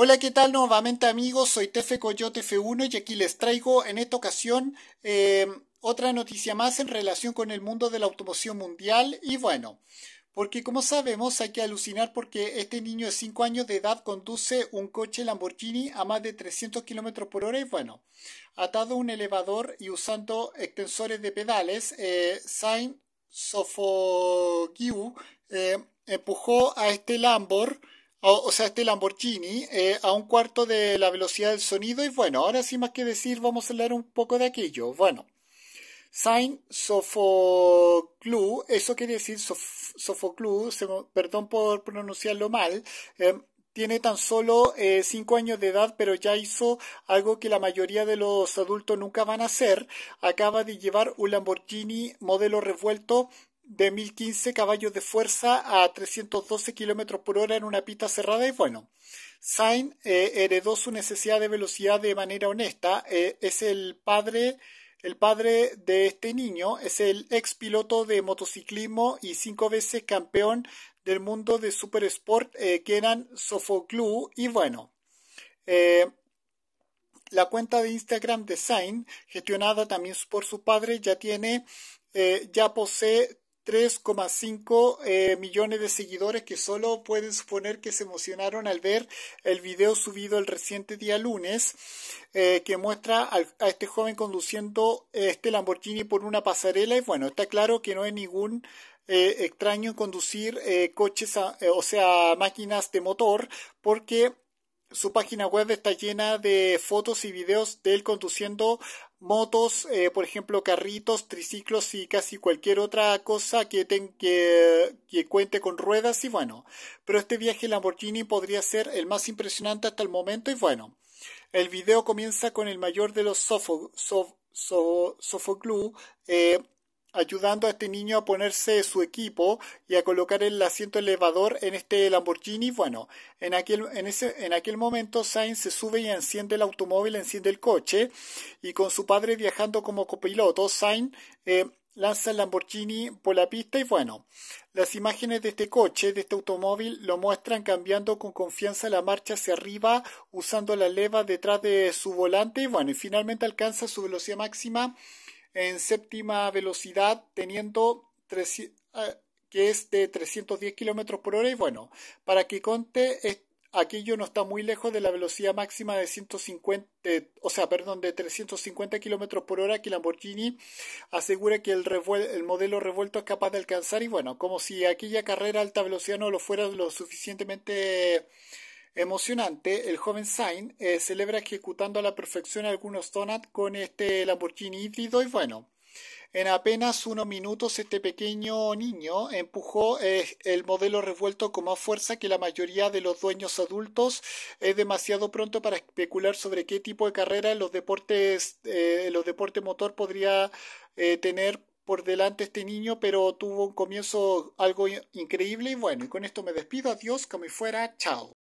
Hola, ¿qué tal nuevamente amigos? Soy Tefe Coyote F1 y aquí les traigo en esta ocasión em, otra noticia más en relación con el mundo de la automoción mundial y bueno, porque como sabemos hay que alucinar porque este niño de 5 años de edad conduce un coche Lamborghini a más de 300 km por hora y bueno, atado a un elevador y usando extensores de pedales, eh, Sain Sofogiu eh, empujó a este Lamborghini o, sea, este Lamborghini eh, a un cuarto de la velocidad del sonido. Y bueno, ahora sin más que decir, vamos a hablar un poco de aquello. Bueno, Sain Sofoclu, eso quiere decir sof perdón por pronunciarlo mal. Eh, tiene tan solo eh, cinco años de edad, pero ya hizo algo que la mayoría de los adultos nunca van a hacer. Acaba de llevar un Lamborghini modelo revuelto de 1015 caballos de fuerza a 312 kilómetros por hora en una pista cerrada y bueno, Sain eh, heredó su necesidad de velocidad de manera honesta, eh, es el padre, el padre de este niño, es el ex piloto de motociclismo y cinco veces campeón del mundo de Super Sport, eh, y bueno, eh, la cuenta de Instagram de Sain gestionada también por su padre, ya tiene ya posee 3,5 eh, millones de seguidores que solo pueden suponer que se emocionaron al ver el video subido el reciente día lunes eh, que muestra a este joven conduciendo eh, este Lamborghini por una pasarela y bueno, está claro que no es ningún extraño conducir coches, o sea, máquinas de motor porque su página web está llena de fotos y videos de él conduciendo motos, eh, por ejemplo, carritos, triciclos y casi cualquier otra cosa que, ten, que, que, cuente con ruedas y bueno. Pero este viaje Lamborghini podría ser el más impresionante hasta el momento y bueno. El video comienza con el mayor de los Sofoglu, eh, ayudando a este niño a ponerse su equipo y a colocar el asiento elevador en este Lamborghini. Bueno, en aquel, en ese, en aquel momento Sainz se sube y enciende el automóvil, enciende el coche y con su padre viajando como copiloto, Sainz eh, lanza el Lamborghini por la pista y bueno, las imágenes de este coche, de este automóvil, lo muestran cambiando con confianza la marcha hacia arriba, usando la leva detrás de su volante y bueno, y finalmente alcanza su velocidad máxima en séptima velocidad teniendo ah, que es de 310 kilómetros por hora y bueno, para que conte aquello no está muy lejos de la velocidad máxima de 150, o sea, perdón, de 350 kilómetros por hora que Lamborghini asegura que el, el modelo revuelto es capaz de alcanzar y bueno, como si aquella carrera alta velocidad no lo fuera lo suficientemente Emocionante, el joven Sain eh, celebra ejecutando a la perfección algunos donuts con este Lamborghini híbrido y bueno, en apenas unos minutos este pequeño niño empujó eh, el modelo revuelto con más fuerza que la mayoría de los dueños adultos. Es demasiado pronto para especular sobre qué tipo de carrera en los deportes, eh, los deportes motor podría tener por delante este niño, pero tuvo un comienzo algo increíble y bueno, y con esto me despido, adiós, me fuera, chao.